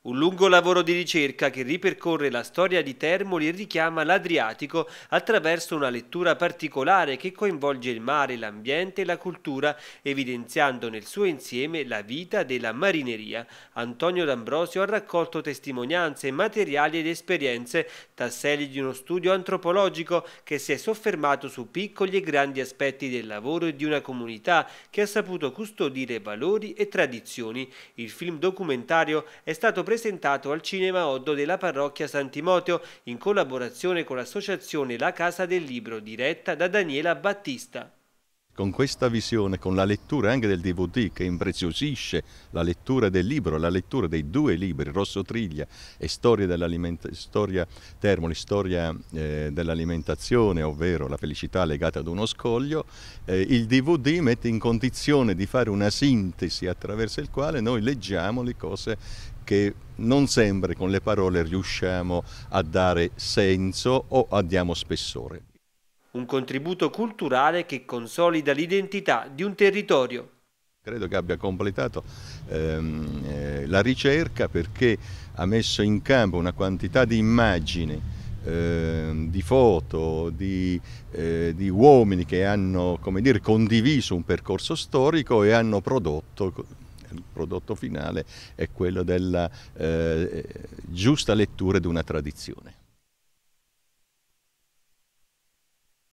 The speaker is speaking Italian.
Un lungo lavoro di ricerca che ripercorre la storia di Termoli e richiama l'Adriatico attraverso una lettura particolare che coinvolge il mare, l'ambiente e la cultura, evidenziando nel suo insieme la vita della marineria. Antonio D'Ambrosio ha raccolto testimonianze, materiali ed esperienze, tasselli di uno studio antropologico che si è soffermato su piccoli e grandi aspetti del lavoro e di una comunità che ha saputo custodire valori e tradizioni. Il film documentario è stato presentato al Cinema Oddo della parrocchia San Timoteo in collaborazione con l'associazione La Casa del Libro diretta da Daniela Battista con questa visione, con la lettura anche del DVD che impreziosisce la lettura del libro, la lettura dei due libri, Rosso Triglia e Storia, storia Termoli, Storia eh, dell'alimentazione, ovvero la felicità legata ad uno scoglio, eh, il DVD mette in condizione di fare una sintesi attraverso il quale noi leggiamo le cose che non sempre con le parole riusciamo a dare senso o a diamo spessore un contributo culturale che consolida l'identità di un territorio. Credo che abbia completato ehm, eh, la ricerca perché ha messo in campo una quantità di immagini, ehm, di foto, di, eh, di, uomini che hanno dire, condiviso un percorso storico e hanno prodotto il prodotto finale è quello della eh, eh giusta lettura di una tradizione.